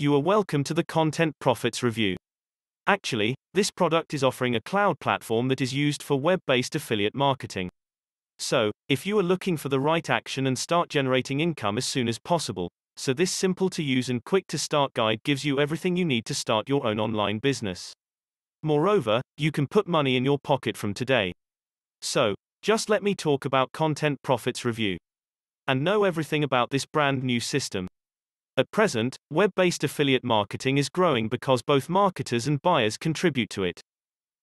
You are welcome to the Content Profits Review. Actually, this product is offering a cloud platform that is used for web based affiliate marketing. So, if you are looking for the right action and start generating income as soon as possible, so this simple to use and quick to start guide gives you everything you need to start your own online business. Moreover, you can put money in your pocket from today. So, just let me talk about Content Profits Review. And know everything about this brand new system. At present, web-based affiliate marketing is growing because both marketers and buyers contribute to it.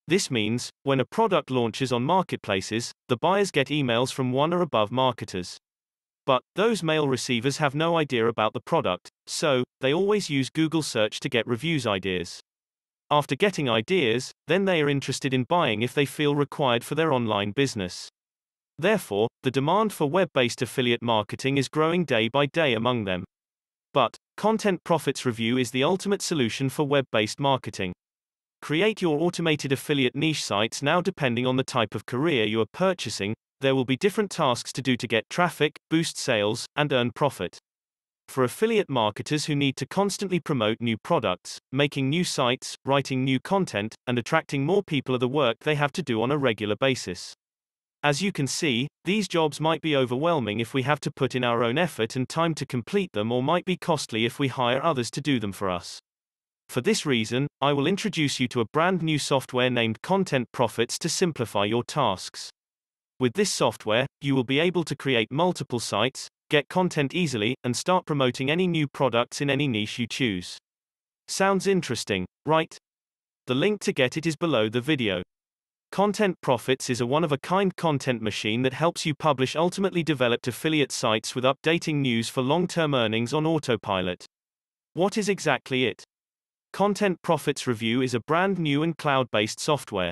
This means, when a product launches on marketplaces, the buyers get emails from one or above marketers. But, those mail receivers have no idea about the product, so, they always use Google search to get reviews ideas. After getting ideas, then they are interested in buying if they feel required for their online business. Therefore, the demand for web based affiliate marketing is growing day by day among them. But, Content Profits Review is the ultimate solution for web based marketing. Create your automated affiliate niche sites now, depending on the type of career you are purchasing. There will be different tasks to do to get traffic, boost sales, and earn profit. For affiliate marketers who need to constantly promote new products, making new sites, writing new content, and attracting more people are the work they have to do on a regular basis. As you can see, these jobs might be overwhelming if we have to put in our own effort and time to complete them or might be costly if we hire others to do them for us. For this reason, I will introduce you to a brand new software named Content Profits to simplify your tasks. With this software, you will be able to create multiple sites, get content easily, and start promoting any new products in any niche you choose. Sounds interesting, right? The link to get it is below the video. Content Profits is a one-of-a-kind content machine that helps you publish ultimately developed affiliate sites with updating news for long-term earnings on autopilot. What is exactly it? Content Profits Review is a brand new and cloud-based software.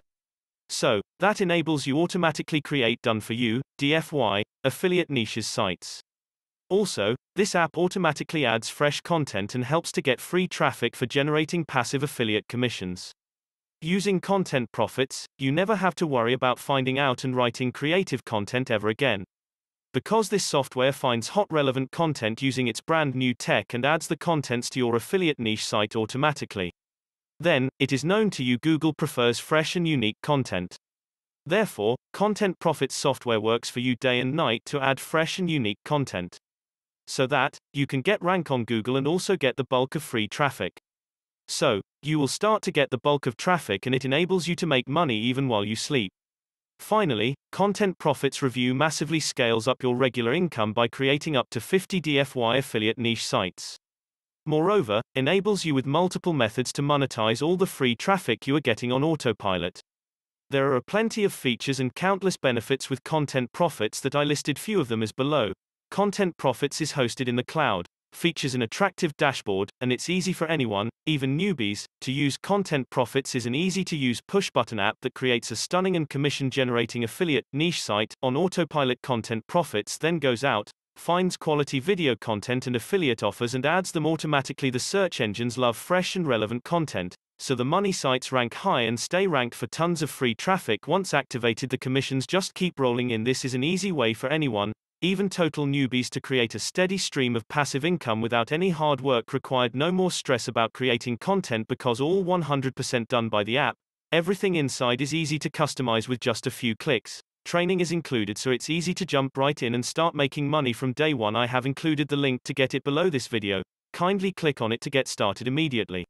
So, that enables you automatically create done-for-you, DFY, affiliate niches sites. Also, this app automatically adds fresh content and helps to get free traffic for generating passive affiliate commissions. Using content profits, you never have to worry about finding out and writing creative content ever again. Because this software finds hot relevant content using its brand new tech and adds the contents to your affiliate niche site automatically. Then, it is known to you Google prefers fresh and unique content. Therefore, Content Profits software works for you day and night to add fresh and unique content. So that, you can get rank on Google and also get the bulk of free traffic. So, you will start to get the bulk of traffic and it enables you to make money even while you sleep. Finally, Content Profits Review massively scales up your regular income by creating up to 50 DFY affiliate niche sites. Moreover, enables you with multiple methods to monetize all the free traffic you are getting on autopilot. There are plenty of features and countless benefits with Content Profits that I listed few of them as below. Content Profits is hosted in the cloud, features an attractive dashboard, and it's easy for anyone, even newbies, to use. Content Profits is an easy to use push button app that creates a stunning and commission generating affiliate niche site. On autopilot, Content Profits then goes out, finds quality video content and affiliate offers and adds them automatically. The search engines love fresh and relevant content, so the money sites rank high and stay ranked for tons of free traffic once activated the commissions just keep rolling in this is an easy way for anyone even total newbies to create a steady stream of passive income without any hard work required no more stress about creating content because all 100% done by the app, everything inside is easy to customize with just a few clicks. Training is included so it's easy to jump right in and start making money from day one I have included the link to get it below this video, kindly click on it to get started immediately.